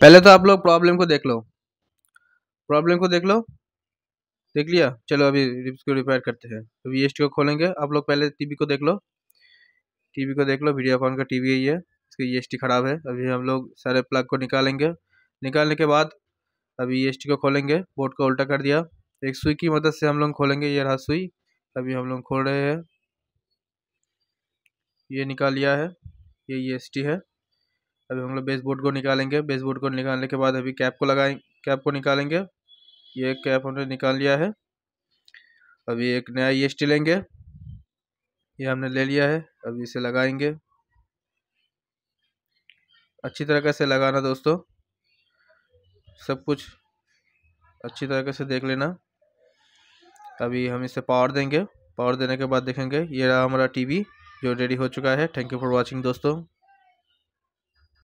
पहले तो आप लोग प्रॉब्लम को देख लो प्रॉब्लम को देख लो देख लिया चलो अभी रिप्स को रिपेयर करते हैं तो वी को खोलेंगे आप लोग पहले टीवी को देख लो टीवी को देख लो वीडियोकॉन का टीवी यही है इसका ई e ख़राब है अभी हम लोग सारे प्लग को निकालेंगे निकालने के बाद अभी ई e को खोलेंगे बोर्ड को उल्टा कर दिया एक सुई की मदद से हम लोग खोलेंगे ये रहा सुई अभी हम लोग खोल रहे हैं ये निकाल लिया है ये ई e है अभी हम लोग बेस बोर्ड को निकालेंगे बेस बोर्ड को निकालने के बाद अभी कैप को लगाए कैप को निकालेंगे ये कैप हमने निकाल लिया है अभी एक नया ई e लेंगे ये हमने ले लिया है अभी इसे लगाएंगे अच्छी तरह से लगाना दोस्तों सब कुछ अच्छी तरह से देख लेना अभी हम इसे पावर देंगे पावर देने के बाद देखेंगे ये रहा हमारा टीवी जो रेडी हो चुका है थैंक यू फॉर वाचिंग दोस्तों